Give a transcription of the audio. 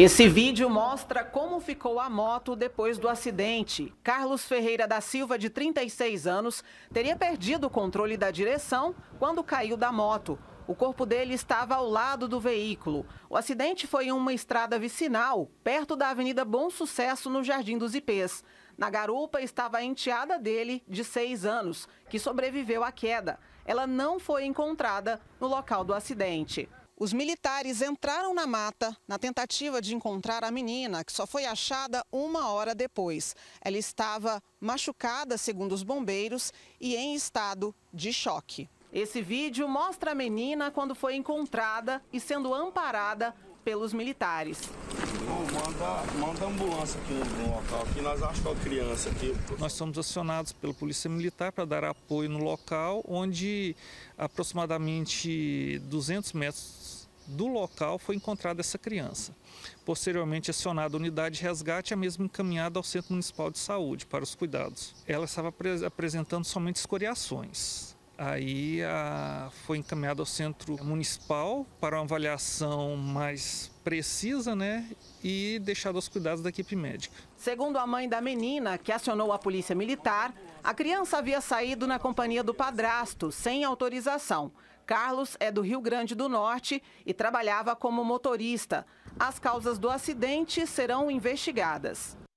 Esse vídeo mostra como ficou a moto depois do acidente. Carlos Ferreira da Silva, de 36 anos, teria perdido o controle da direção quando caiu da moto. O corpo dele estava ao lado do veículo. O acidente foi em uma estrada vicinal, perto da Avenida Bom Sucesso, no Jardim dos Ipês. Na garupa estava a enteada dele, de 6 anos, que sobreviveu à queda. Ela não foi encontrada no local do acidente. Os militares entraram na mata na tentativa de encontrar a menina, que só foi achada uma hora depois. Ela estava machucada, segundo os bombeiros, e em estado de choque. Esse vídeo mostra a menina quando foi encontrada e sendo amparada pelos militares. manda, manda ambulância aqui no local, aqui nós achamos é a criança aqui. Nós somos acionados pela Polícia Militar para dar apoio no local, onde aproximadamente 200 metros do local foi encontrada essa criança. Posteriormente acionada a unidade de resgate, a mesma encaminhada ao Centro Municipal de Saúde para os cuidados. Ela estava apresentando somente escoriações. Aí a, foi encaminhado ao centro municipal para uma avaliação mais precisa, né? E deixado aos cuidados da equipe médica. Segundo a mãe da menina, que acionou a polícia militar, a criança havia saído na companhia do padrasto, sem autorização. Carlos é do Rio Grande do Norte e trabalhava como motorista. As causas do acidente serão investigadas.